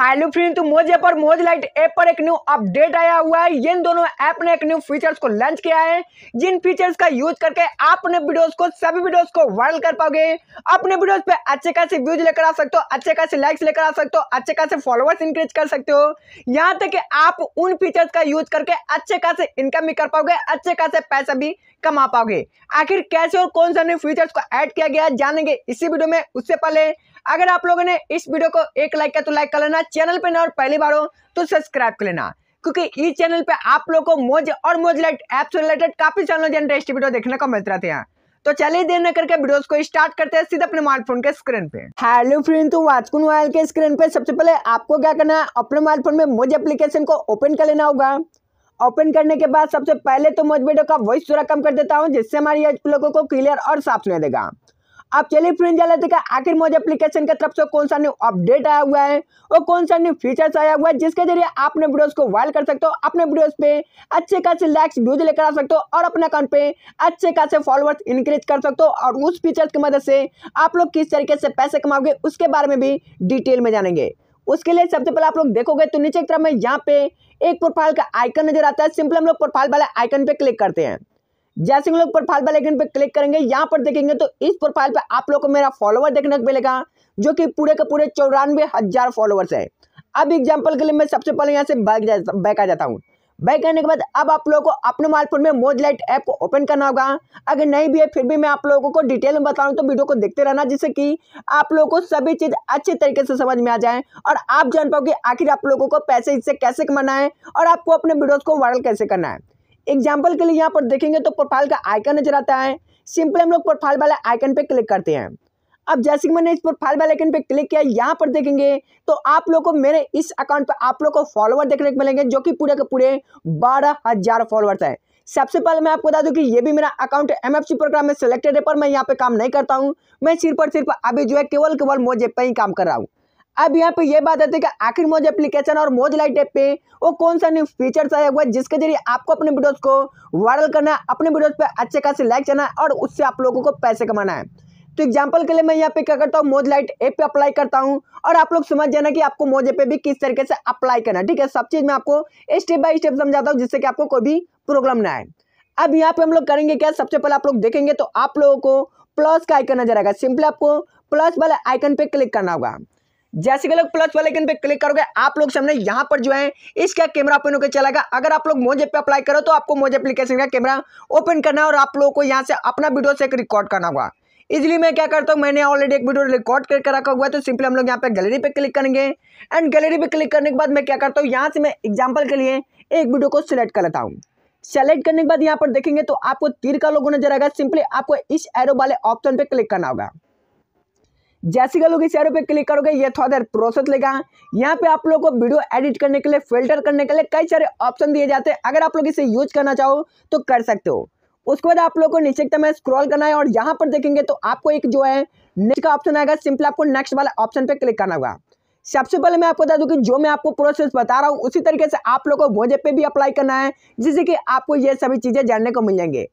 hello friend तो मोज app और मोज लाइट ऐप पर एक न्यू अपडेट आया हुआ है इन दोनों ऐप ने एक न्यू फीचर्स को लॉन्च किया है जिन फीचर्स का यूज करके आप अपने वीडियोस को सभी वीडियोस को वायरल कर पाओगे अपने वीडियोस पे अच्छे खासे व्यूज लेकर आ सकते हो अच्छे खासे लाइक्स लेकर आ सकते हो अच्छे खासे फॉलोअर्स इंक्रीज कर सकते हो यहाँ तक कि आप उन फीचर्स का यूज करके अच्छे खासे इनकम भी कर पाओगे अच्छे खासे पैसा भी कमा पाओगे आखिर कैसे और कौन सा न्यू फीचर्स को ऐड किया गया जानेंगे इसी वीडियो में उससे पहले अगर आप लोगों ने इस वीडियो को एक लाइक किया तो लाइक कर लेना चैनल पर ना और पहली बार हो तो सब्सक्राइब कर लेना क्योंकि इस चैनल पे आप लोगों को मोज और मोज लाइट ऐप से रिलेटेड काफी चैनल इंटरेस्ट वीडियो देखने को मिल रहा था तो चलिए देर न करके वीडियोस को स्टार्ट करते हैं सीधे अपने स्मार्टफोन के स्क्रीन पे हेलो फ्रेंड तो वाचकुन मोबाइल के स्क्रीन पे सबसे पहले आपको क्या करना है अपने मोबाइल में मोज एप्लीकेशन को ओपन कर लेना होगा ओपन करने के बाद सबसे पहले तो मोज वीडियो का वॉइस थोड़ा कम कर देता हूँ जिससे हमारी लोगों को क्लियर और साफ सुना देगा अब चलिए फ्रेंड जान लेते हैं आखिर मोज एप्लीकेशन की तरफ से कौन सा न्यू अपडेट आया हुआ है और कौन सा न्यू फीचर्स आया हुआ है जिसके जरिए आप अपने वीडियोस को वायरल कर सकते हो अपने वीडियोस पे अच्छे खासे लाइक्स व्यूज लेकर आ सकते हो और अपने अकाउंट पे अच्छे खासे फॉलोअर्स इंक्रीज कर सकते हो और उस फीचर्स की मदद से आप लोग किस तरीके से पैसे कमाओगे उसके बारे में भी डिटेल में जानेंगे उसके लिए सबसे पहले आप लोग देखोगे तो नीचे की तरफ में यहाँ पे एक प्रोफाइल का आइकन नजर आता है सिंपल हम लोग प्रोफाइल वाले आइकन पे क्लिक करते हैं जैसे हम लोग प्रोफाइल वाले आइकन पर क्लिक करेंगे यहाँ पर देखेंगे तो इस प्रोफाइल पे आप लोग को मेरा फॉलोवर देखने को मिलेगा जो कि पूरे के पूरे चौरानवे हज़ार फॉलोवर्स है अब एग्जांपल के लिए मैं सबसे पहले यहाँ से बैक जाता बैक आ जाता हूँ बैक आने के बाद अब आप लोगों को अपने मोबाइल में मोज लाइट ऐप को ओपन करना होगा अगर नहीं भी है फिर भी मैं आप लोगों को डिटेल में बताऊँ तो वीडियो को देखते रहना जिससे कि आप लोगों को सभी चीज़ अच्छे तरीके से समझ में आ जाए और आप जान पाओगे आखिर आप लोगों को पैसे इससे कैसे कमाना है और आपको अपने वीडियोज़ को वायरल कैसे करना है एग्जाम्पल के लिए यहाँ पर देखेंगे तो प्रोफाइल का आइकन नजर आता है सिंपली हम लोग प्रोफाइल वाले आइकन पर क्लिक करते हैं अब जैसे कि मैंने इस प्रोफाइल वाले आइकन पर क्लिक किया यहाँ पर देखेंगे तो आप लोग को मेरे इस अकाउंट पर आप लोग को फॉलोअर देखने को मिलेंगे जो कि पूरे के पूरे बारह हज़ार फॉलोअर्स हैं सबसे पहले मैं आपको बता दूं कि ये भी मेरा अकाउंट एम प्रोग्राम में सिलेक्टेड है पर मैं यहाँ पे काम नहीं करता हूँ मैं सिर्फ और सिर्फ अभी जो है केवल केवल मोजे पे ही काम कर रहा हूँ अब यहाँ पे ये बात आती है कि आखिर मोज एप्लीकेशन और मोज लाइट ऐप पे वो कौन सा न्यू फीचर्स आया हुआ है जिसके जरिए आपको अपने वीडियोज को वायरल करना है अपने वीडियोज पे अच्छे खासे लाइक चलना है और उससे आप लोगों को पैसे कमाना है तो एग्जाम्पल के लिए मैं यहाँ पे क्या करता हूँ मोज लाइट ऐप पे अप्लाई करता हूँ और आप लोग समझ जाना कि आपको मोजे पे भी किस तरीके से अप्लाई करना है ठीक है सब चीज़ मैं आपको स्टेप बाय स्टेप समझाता हूँ जिससे कि आपको कोई भी प्रॉब्लम ना आए अब यहाँ पे हम लोग करेंगे क्या सबसे पहले आप लोग देखेंगे तो आप लोगों को प्लस का आइकन नजर आएगा सिंपली आपको प्लस वाले आइकन पे क्लिक करना होगा जैसे कि लोग प्लस वाले पे क्लिक करोगे आप लोग सामने यहाँ पर जो है इसका कैमरा ओपन होकर चलेगा अगर आप लोग मोज पे अप्लाई करो तो आपको मोज एप्लीकेशन का कैमरा ओपन करना है और आप लोगों को यहाँ से अपना वीडियो से रिकॉर्ड करना होगा इजिली मैं क्या करता हूँ मैंने ऑलरेडी एक वीडियो रिकॉर्ड करके रखा हुआ है तो सिंपली हम लोग यहाँ पे गैलरी पे क्लिक करेंगे एंड गैलरी पे क्लिक करने के बाद मैं क्या करता हूँ यहाँ से मैं एग्जाम्पल के लिए एक वीडियो को सिलेक्ट कर लेता हूँ सेलेक्ट करने के बाद यहाँ पर देखेंगे तो आपको तीर का लोगों नजर आएगा सिंपली आपको इस एरो वाले ऑप्शन पर क्लिक करना होगा जैसे कि लोग इस एरो पे क्लिक करोगे ये थोड़ा देर प्रोसेस लेगा यहाँ पे आप लोग को वीडियो एडिट करने के लिए फिल्टर करने के लिए कई सारे ऑप्शन दिए जाते हैं अगर आप लोग इसे यूज करना चाहो तो कर सकते हो उसके बाद आप लोग को नीचे तक स्क्रॉल करना है और यहाँ पर देखेंगे तो आपको एक जो है नेक्स्ट का ऑप्शन आएगा सिंपल आपको नेक्स्ट वाला ऑप्शन पे क्लिक करना होगा सबसे पहले मैं आपको बता दूं कि जो मैं आपको प्रोसेस बता रहा हूँ उसी तरीके से आप लोग को वोजे पे भी अप्लाई करना है जिससे कि आपको ये सभी चीज़ें जानने को मिल जाएंगे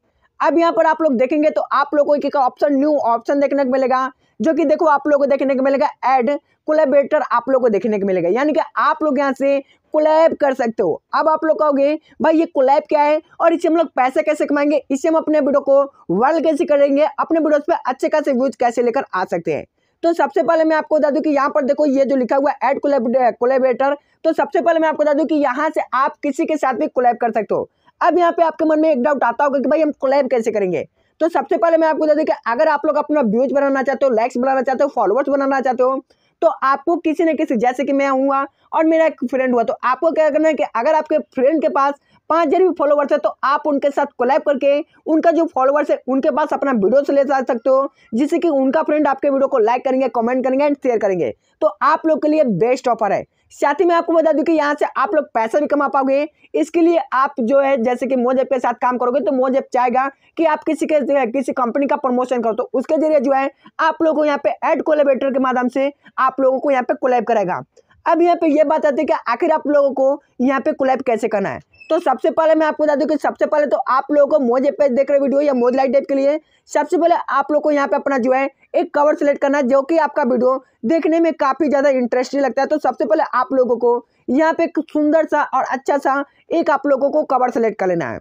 अब यहाँ पर आप लोग देखेंगे तो आप लोग को एक ऑप्शन न्यू ऑप्शन देखने को मिलेगा जो कि देखो आप लोग को देखने को मिलेगा एड कोलेबरेटर आप लोग को देखने को मिलेगा यानी कि आप लोग यहाँ से कोलैब कर सकते हो अब आप लोग कहोगे भाई ये कोलैब क्या है और इससे हम लोग पैसे कैसे कमाएंगे इससे हम अपने वीडियो को वर्ल्ड कैसे करेंगे अपने वीडियोस पर अच्छे खासे व्यूज कैसे लेकर आ सकते हैं तो सबसे पहले मैं आपको बता दूं कि यहाँ पर देखो ये जो लिखा हुआ है एड कोलेबरेटर तो सबसे पहले मैं आपको बता दूं कि यहाँ से आप किसी के साथ भी कोलैब कर सकते हो अब यहाँ पे आपके मन में एक डाउट आता होगा कि भाई हम कोलैब कैसे करेंगे तो सबसे पहले मैं आपको बता दूं कि अगर आप लोग अपना व्यूज बनाना चाहते हो लाइक्स बनाना चाहते हो फॉलोअर्स बनाना चाहते हो तो आपको किसी न किसी जैसे कि मैं हुआ और मेरा एक फ्रेंड हुआ तो आपको क्या करना है कि अगर आपके फ्रेंड के पास पाँच हज़ार भी फॉलोवर्स है तो आप उनके साथ कोलैब करके उनका जो फॉलोवर्स है उनके पास अपना वीडियोस ले जा सकते हो जिससे कि उनका फ्रेंड आपके वीडियो को लाइक करेंगे कमेंट करेंगे एंड शेयर करेंगे तो आप लोग के लिए बेस्ट ऑफर है साथ ही मैं आपको बता दूं कि यहाँ से आप लोग पैसा भी कमा पाओगे इसके लिए आप जो है जैसे कि मोज ऐप के साथ काम करोगे तो मोज ऐप चाहेगा कि आप किसी के किसी कंपनी का प्रमोशन करो तो उसके जरिए जो है आप लोगों को यहाँ पे एड कोलेबेटर के माध्यम से आप लोगों को यहाँ पे कोलेब करेगा अब यहाँ पे ये बात आती है कि आखिर आप लोगों को यहाँ पे कोलैब कैसे करना है तो सबसे पहले मैं आपको बता दूँ कि सबसे पहले तो आप लोगों को मोज एप देख रहे वीडियो या मोज लाइट टाइप के लिए सबसे पहले आप लोगों को यहाँ पे अपना जो है एक कवर सेलेक्ट करना है जो कि आपका वीडियो देखने में काफ़ी ज़्यादा इंटरेस्टिंग लगता है तो सबसे पहले आप लोगों को यहाँ पे एक सुंदर सा और अच्छा सा एक आप लोगों को कवर सेलेक्ट कर लेना है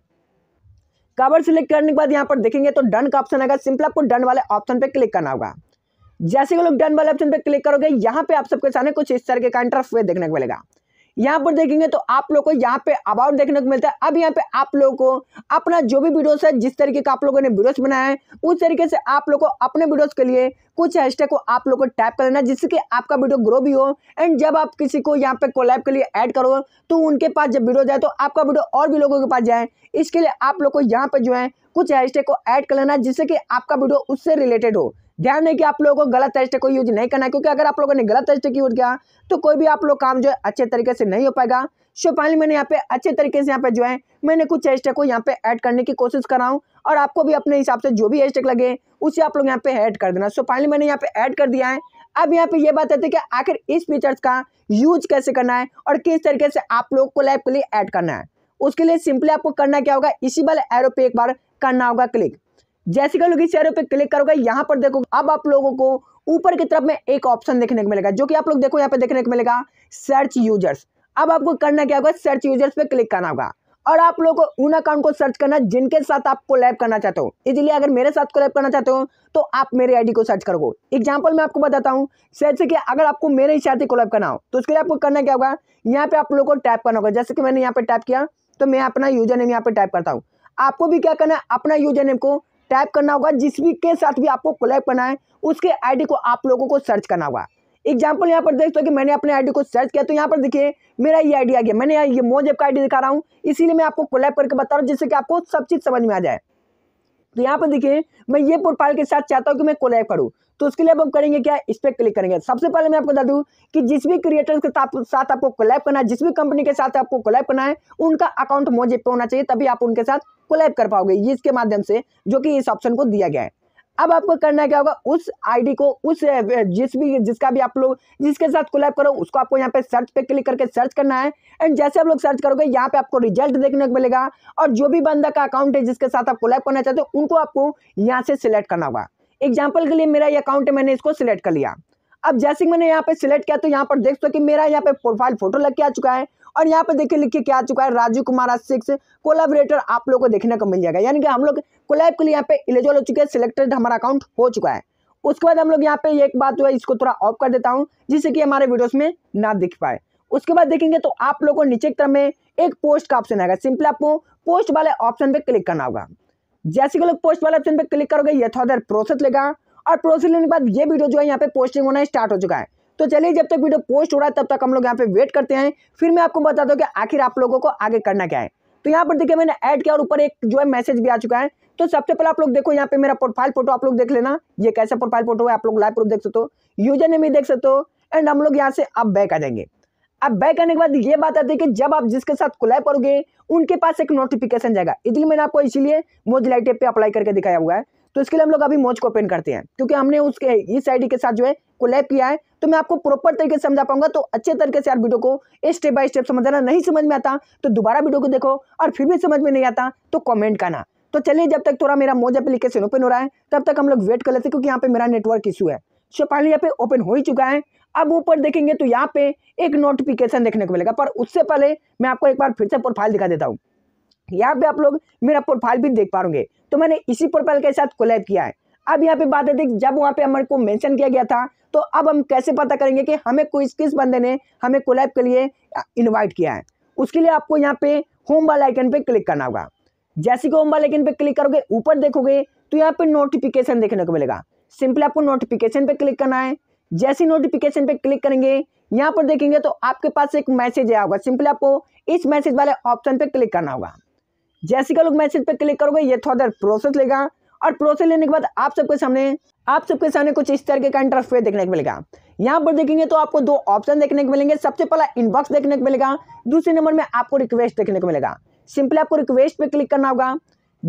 कवर सेलेक्ट करने के बाद यहाँ पर देखेंगे तो डन का ऑप्शन आएगा सिंपल आपको डन वाले ऑप्शन पर क्लिक करना होगा जैसे कि लोग डन वाले ऑप्शन पे क्लिक करोगे यहाँ पे आप सबके सामने कुछ इस तरह के काउंटर वे देखने को मिलेगा यहाँ पर देखेंगे तो आप लोगों को यहाँ पे अबाउट देखने को मिलता है अब यहाँ पे आप लोगों को अपना जो भी वीडियोस है जिस तरीके का आप लोगों ने वीडियोस बनाया है उस तरीके से आप लोगों को अपने वीडियोस के लिए कुछ हैशटैग को आप लोगों को टैप कर लेना जिससे कि आपका वीडियो ग्रो भी हो एंड जब आप किसी को यहाँ पे कोलैब के लिए ऐड करो तो उनके पास जब वीडियो जाए तो आपका वीडियो और भी लोगों के पास जाए इसके लिए आप लोग को यहाँ पर जो है कुछ हैशटैग को ऐड कर लेना जिससे कि आपका वीडियो उससे रिलेटेड हो ध्यान दें कि आप लोगों को गलत हैशटैग को यूज नहीं करना है क्योंकि अगर आप लोगों ने गलत हैशटैग यूज किया तो कोई भी आप लोग काम जो है अच्छे तरीके से नहीं हो पाएगा सो फाइनली मैंने यहाँ पे अच्छे तरीके से यहाँ पे जो है मैंने कुछ हैशटैग को यहाँ पे ऐड करने की कोशिश कर रहा हूँ और आपको भी अपने हिसाब से जो भी हैशटैग लगे उसे आप लोग यहाँ पे ऐड कर देना सो फाइनली मैंने यहाँ पे ऐड कर दिया है अब यहाँ पे ये बात है कि आखिर इस फीचर्स का यूज कैसे करना है और किस तरीके से आप लोग को लाइव के लिए ऐड करना है उसके लिए सिंपली आपको करना क्या होगा इसी वाले एरो पे एक बार करना होगा क्लिक जैसे कि लोग इस चेहरे पे क्लिक करोगे यहाँ पर देखो अब आप लोगों को ऊपर की तरफ में एक ऑप्शन देखने को मिलेगा जो कि आप लोग देखो यहाँ पे देखने को मिलेगा सर्च यूजर्स अब आपको करना क्या होगा सर्च यूजर्स पे क्लिक करना होगा और आप लोग उन अकाउंट को सर्च करना जिनके साथ आप कोलैब करना चाहते हो इसलिए अगर मेरे साथ को कोलैब करना चाहते हो तो आप मेरे आईडी को सर्च करोगे एग्जांपल मैं आपको बताता हूँ जैसे कि अगर आपको मेरे ही साथ को कोलैब करना हो तो उसके लिए आपको करना क्या होगा यहाँ पे आप लोगों को टैप करना होगा जैसे कि मैंने यहाँ पे टैप किया तो मैं अपना यूजर नेम यहाँ पे टाइप करता हूँ आपको भी क्या करना है अपना यूजर नेम को टाइप करना होगा जिस भी के साथ भी आपको कोलैब करना है उसके आईडी को आप लोगों को सर्च करना होगा एग्जाम्पल यहाँ पर सकते हो कि मैंने अपने आईडी को सर्च किया तो यहाँ पर देखिए मेरा ये आईडी आ गया मैंने ये मोज का आईडी दिखा रहा हूँ इसीलिए मैं आपको कोलैब करके बता रहा हूँ जिससे कि आपको सब चीज़ समझ में आ जाए तो यहाँ पर देखिए मैं ये प्रोफाइल के साथ चाहता हूँ कि मैं कोलैब करूँ तो उसके लिए अब हम करेंगे क्या इस पर क्लिक करेंगे सबसे पहले मैं आपको बता दूँ कि जिस भी क्रिएटर्स के साथ आपको कोलैब करना है जिस भी कंपनी के साथ आपको कोलैब करना है उनका अकाउंट मोजे पे होना चाहिए तभी आप उनके साथ कोलैब कर पाओगे इसके माध्यम से जो कि इस ऑप्शन को दिया गया है अब आपको करना क्या होगा उस आईडी को उस जिस भी जिसका भी आप लोग जिसके साथ कोलैब करो उसको आपको यहाँ पे सर्च पे क्लिक करके सर्च करना है एंड जैसे आप लोग सर्च करोगे यहाँ पे आपको रिजल्ट देखने को मिलेगा और जो भी बंदा का अकाउंट है जिसके साथ आप कोलैब करना चाहते हो उनको आपको यहाँ से सिलेक्ट करना होगा एग्जाम्पल के लिए मेरा ये अकाउंट है मैंने इसको सिलेक्ट कर लिया अब जैसे मैंने यहाँ पे सिलेक्ट किया तो यहाँ पर देख सकते कि मेरा यहाँ पे प्रोफाइल फोटो लग के आ चुका है और यहाँ पे देखिए लिख के क्या आ चुका है राजू कुमार सिक्स कोलाबरेटर आप लोगों को देखने को मिल जाएगा यानी कि हम लोग कोलैब के लिए यहाँ पे इलेजल हो चुके हैं सिलेक्टेड हमारा अकाउंट हो चुका है उसके बाद हम लोग यहाँ पे एक बात जो है इसको थोड़ा ऑफ कर देता हूँ जिससे कि हमारे वीडियोस में ना दिख पाए उसके बाद देखेंगे तो आप लोगों को नीचे की तरफ में एक पोस्ट का ऑप्शन आएगा सिंपल आपको पोस्ट वाले ऑप्शन पे क्लिक करना होगा जैसे कि लोग पोस्ट वाले ऑप्शन पर क्लिक करोगे ये थोड़ा देर प्रोसेस लेगा और प्रोसेस लेने के बाद ये वीडियो जो है यहाँ पे पोस्टिंग होना स्टार्ट हो चुका है तो चलिए जब तक वीडियो पोस्ट हो रहा है तब तक हम लोग यहाँ पे वेट करते हैं फिर मैं आपको बता दूँ कि आखिर आप लोगों को आगे करना क्या है तो यहाँ पर देखिए मैंने ऐड किया और ऊपर एक जो है मैसेज भी आ चुका है तो सबसे पहले आप लोग देखो यहाँ पे मेरा प्रोफाइल फोटो आप लोग देख लेना ये कैसा प्रोफाइल फोटो है आप लोग लाइव प्रूफ देख सकते हो यूजर नेम भी देख सकते हो एंड हम लोग यहाँ से अब बैक आ जाएंगे अब बैक करने के बाद ये बात आती है कि जब आप जिसके साथ कोलैब करोगे उनके पास एक नोटिफिकेशन जाएगा इसलिए मैंने आपको इसीलिए मोज लाइट ऐप पे अप्लाई करके दिखाया हुआ है तो इसके लिए हम लोग अभी मोज को ओपन करते हैं क्योंकि हमने उसके इस आई के साथ जो है कोलैब किया है तो मैं आपको प्रॉपर तरीके से समझा पाऊंगा तो अच्छे तरीके से यार वीडियो को स्टेप बाय स्टेप समझाना नहीं समझ में आता तो दोबारा वीडियो को देखो और फिर भी समझ में नहीं आता तो कॉमेंट करना तो चलिए जब तक थोड़ा मेरा मोज एप्लीकेशन ओपन हो रहा है तब तक हम लोग वेट कर लेते क्योंकि यहाँ पे मेरा नेटवर्क इशू है सो पहले यहाँ पे ओपन हो ही चुका है अब ऊपर देखेंगे तो यहाँ पे एक नोटिफिकेशन देखने को मिलेगा पर उससे पहले मैं आपको एक बार फिर से प्रोफाइल दिखा देता हूँ यहाँ पे आप लोग मेरा प्रोफाइल भी देख पाओगे तो मैंने इसी प्रोफाइल के साथ कोलैब किया है अब यहाँ पे बात है जब वहाँ पे हमारे को मेंशन किया गया था तो अब हम कैसे पता करेंगे कि हमें किस किस बंदे ने हमें कोलैब के लिए इन्वाइट किया है उसके लिए आपको यहाँ पे होम वाले आइकन पे क्लिक करना होगा जैसे कि होम वाले आइकन पे क्लिक करोगे ऊपर देखोगे तो यहाँ पे नोटिफिकेशन देखने को मिलेगा सिंपली आपको नोटिफिकेशन पे क्लिक करना है जैसी नोटिफिकेशन पे क्लिक करेंगे यहाँ पर देखेंगे तो आपके पास एक मैसेज आया होगा सिंपली आपको इस मैसेज वाले ऑप्शन पे क्लिक करना होगा जैसे का लोग मैसेज पे क्लिक करोगे ये थोड़ा देर प्रोसेस लेगा और प्रोसेस लेने के बाद आप सबके सामने आप सबके सामने कुछ इस तरह का इंटरफेस देखने को मिलेगा यहाँ पर देखेंगे तो आपको दो ऑप्शन देखने को मिलेंगे सबसे पहला इनबॉक्स देखने को मिलेगा दूसरे नंबर में आपको रिक्वेस्ट देखने को मिलेगा सिंपली आपको रिक्वेस्ट पे क्लिक करना होगा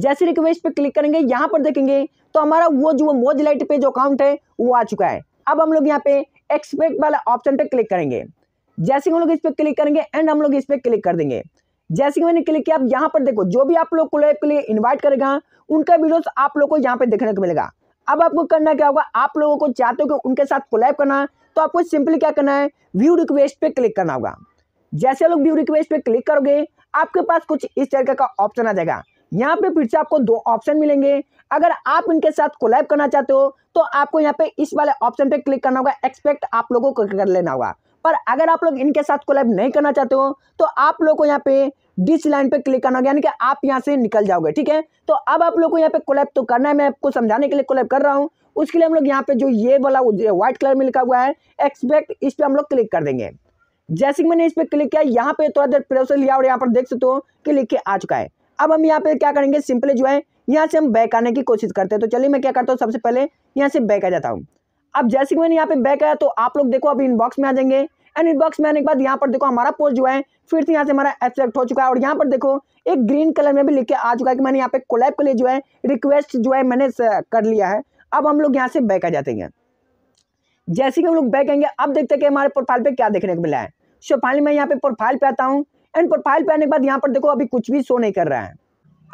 जैसे रिक्वेस्ट पे क्लिक करेंगे यहाँ पर देखेंगे तो हमारा वो जो मोज लाइट पे जो अकाउंट है वो आ चुका है अब हम लोग यहाँ पे एक्सपेक्ट वाला ऑप्शन पे क्लिक करेंगे जैसे हम लोग इस पर क्लिक करेंगे एंड हम लोग इस पर क्लिक कर देंगे जैसे कि मैंने क्लिक किया आप यहाँ पर देखो जो भी आप लोग कोलैब के लिए इन्वाइट करेगा उनका वीडियोस आप लोगों को यहाँ पे देखने को मिलेगा अब आपको करना क्या होगा आप लोगों को चाहते हो कि उनके साथ कोलैब करना तो आपको सिंपली क्या करना है व्यू रिक्वेस्ट पे क्लिक करना होगा जैसे लोग व्यू रिक्वेस्ट पे क्लिक करोगे आपके पास कुछ इस तरीके का ऑप्शन आ जाएगा यहाँ पे फिर से आपको दो ऑप्शन मिलेंगे अगर आप इनके साथ कोलैब करना चाहते हो तो आपको यहाँ पे इस वाले ऑप्शन पे क्लिक करना होगा एक्सपेक्ट आप लोगों को कर लेना होगा पर अगर आप लोग इनके साथ कोलैब नहीं करना चाहते हो तो आप लोग को यहाँ पे डिस लाइन पे क्लिक करना होगा यानी कि आप यहाँ से निकल जाओगे ठीक है तो अब आप लोग को यहाँ पे कोलैब तो करना है मैं आपको समझाने के लिए कोलैब कर रहा हूँ उसके लिए हम लोग यहाँ पे जो ये वाला व्हाइट कलर में लिखा हुआ है एक्सपेक्ट इस पर हम लोग क्लिक कर देंगे जैसे कि मैंने इस पर क्लिक किया यहाँ पे थोड़ा देर प्रेस लिया और यहाँ पर देख सकते हो कि लिख के आ चुका है अब हम यहाँ पे क्या करेंगे सिंपली जो है यहाँ से हम बैक आने की कोशिश करते हैं तो चलिए मैं क्या करता हूँ सबसे पहले यहाँ से बैक आ जाता हूँ अब जैसे कि मैंने यहाँ पे बैक आया तो आप लोग देखो अभी इनबॉक्स में आ जाएंगे एंड इनबॉक्स में आने के बाद यहाँ पर देखो हमारा पोस्ट जो है फिर से यहाँ से हमारा एक्सेप्ट हो चुका है और यहाँ पर देखो एक ग्रीन कलर में भी लिख के आ चुका है कि मैंने यहाँ पे कोलैप के लिए जो है रिक्वेस्ट जो है मैंने कर लिया है अब हम लोग यहाँ से बैक आ जाते हैं जैसे कि हम लोग बैक आएंगे अब देखते हैं कि हमारे प्रोफाइल पर क्या देखने को मिला है सो फाइनली मैं यहाँ पे प्रोफाइल पे आता हूँ एंड प्रोफाइल पे आने के बाद यहाँ पर देखो अभी कुछ भी शो नहीं कर रहा है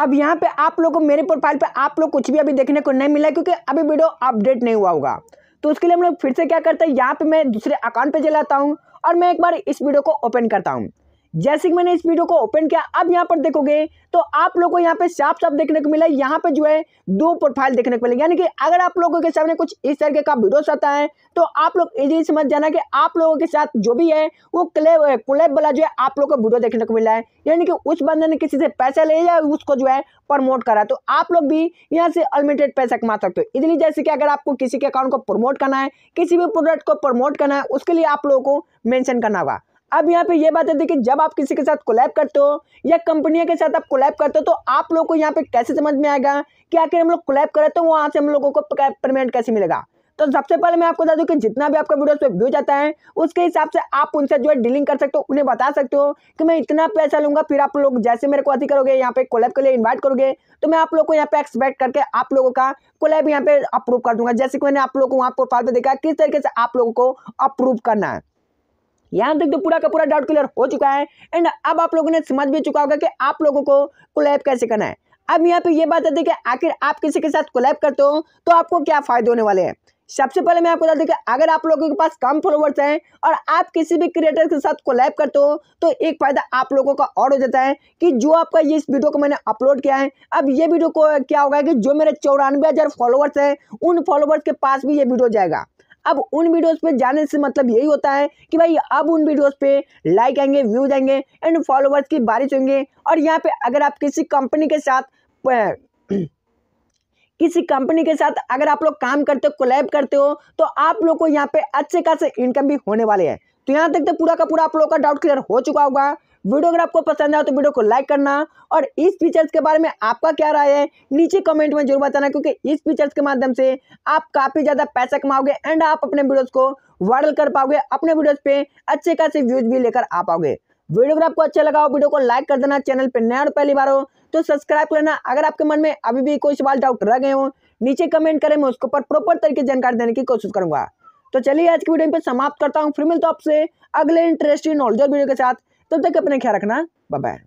अब यहाँ पे आप लोग को मेरे प्रोफाइल पे आप लोग कुछ भी अभी देखने को नहीं मिला क्योंकि अभी वीडियो अपडेट नहीं हुआ होगा तो उसके लिए हम लोग फिर से क्या करते हैं यहाँ पे मैं दूसरे अकाउंट पे चलाता हूँ और मैं एक बार इस वीडियो को ओपन करता हूँ जैसे कि मैंने इस वीडियो को ओपन किया अब यहाँ पर देखोगे तो आप लोग को यहाँ पे साफ साफ देखने को मिला यहाँ पे जो है दो प्रोफाइल देखने को मिले यानी कि अगर आप लोगों के सामने कुछ इस तरीके का वीडियोस आता है तो आप लोग इजीली समझ जाना कि आप लोगों के साथ जो भी है वो क्लेब क्लेब वाला जो है आप लोग को वीडियो देखने को मिला है यानी कि उस बंदे ने किसी से पैसा ले या उसको जो है प्रमोट करा तो आप लोग भी यहाँ से अनलिमिटेड पैसा कमा सकते हो इसलिए जैसे कि अगर आपको किसी के अकाउंट को प्रमोट करना है किसी भी प्रोडक्ट को प्रमोट करना है उसके लिए आप लोगों को मैंशन करना होगा अब यहाँ पे ये बात है देखिए जब आप किसी के साथ कोलैब करते हो या कंपनियों के साथ आप कोलैब करते हो तो आप लोग को यहाँ पे कैसे समझ में आएगा कि आखिर हम लोग कोलैब करें तो वहाँ से हम लोगों को पेमेंट कैसे मिलेगा तो सबसे पहले मैं आपको बता दूं कि जितना भी आपका वीडियो पे व्यू जाता है उसके हिसाब से आप उनसे जो है डीलिंग कर सकते हो उन्हें बता सकते हो कि मैं इतना पैसा लूंगा फिर आप लोग जैसे मेरे को अति करोगे यहाँ पे कोलैब के लिए इन्वाइट करोगे तो मैं आप लोग को यहाँ पे एक्सपेक्ट करके आप लोगों का कोलैब यहाँ पे अप्रूव कर दूंगा जैसे कि मैंने आप लोग को वहाँ प्रोफाइल पर देखा किस तरीके से आप लोगों को अप्रूव करना है यहाँ तक तो पूरा का पूरा डाउट क्लियर हो चुका है एंड अब आप लोगों ने समझ भी चुका होगा कि आप लोगों को कोलैब कैसे करना है अब यहाँ पे ये बात आती है कि आखिर आप किसी के साथ कोलैब करते हो तो आपको क्या फायदे होने वाले हैं सबसे पहले मैं आपको बता दूं कि अगर आप लोगों के पास कम फॉलोवर्स हैं और आप किसी भी क्रिएटर के साथ कोलैब करते हो तो एक फ़ायदा आप लोगों का और हो जाता है कि जो आपका ये इस वीडियो को मैंने अपलोड किया है अब ये वीडियो को क्या होगा कि जो मेरे चौरानवे हज़ार फॉलोअर्स हैं उन फॉलोवर्स के पास भी ये वीडियो जाएगा अब उन वीडियोस पे जाने से मतलब यही होता है कि भाई अब उन वीडियोस पे लाइक आएंगे व्यूज आएंगे एंड फॉलोवर्स की बारिश होंगे और यहाँ पे अगर आप किसी कंपनी के साथ किसी कंपनी के साथ अगर आप लोग काम करते हो कोलैब करते हो तो आप लोग को यहाँ पे अच्छे खासे इनकम भी होने वाले हैं तो यहाँ तक तो पूरा का पूरा आप लोगों का डाउट क्लियर हो चुका होगा वीडियो अगर आपको पसंद आया तो वीडियो को लाइक करना और इस फीचर्स के बारे में आपका क्या राय है नीचे कमेंट में जरूर बताना क्योंकि इस फीचर्स के माध्यम से आप काफ़ी ज़्यादा पैसा कमाओगे एंड आप अपने वीडियोज़ को वायरल कर पाओगे अपने वीडियोज़ पे अच्छे खासे व्यूज़ भी लेकर आ पाओगे वीडियो अगर आपको अच्छा लगा हो वीडियो को लाइक कर देना चैनल पर नया और पहली बार हो तो सब्सक्राइब करना अगर आपके मन में अभी भी कोई सवाल डाउट रह गए हो नीचे कमेंट करें मैं उसके ऊपर प्रॉपर तरीके जानकारी देने की कोशिश करूंगा तो चलिए आज की वीडियो पर समाप्त करता हूँ फिर मिलता तो आपसे अगले इंटरेस्टिंग नॉलेज वीडियो के साथ तब तक अपना ख्याल रखना बाय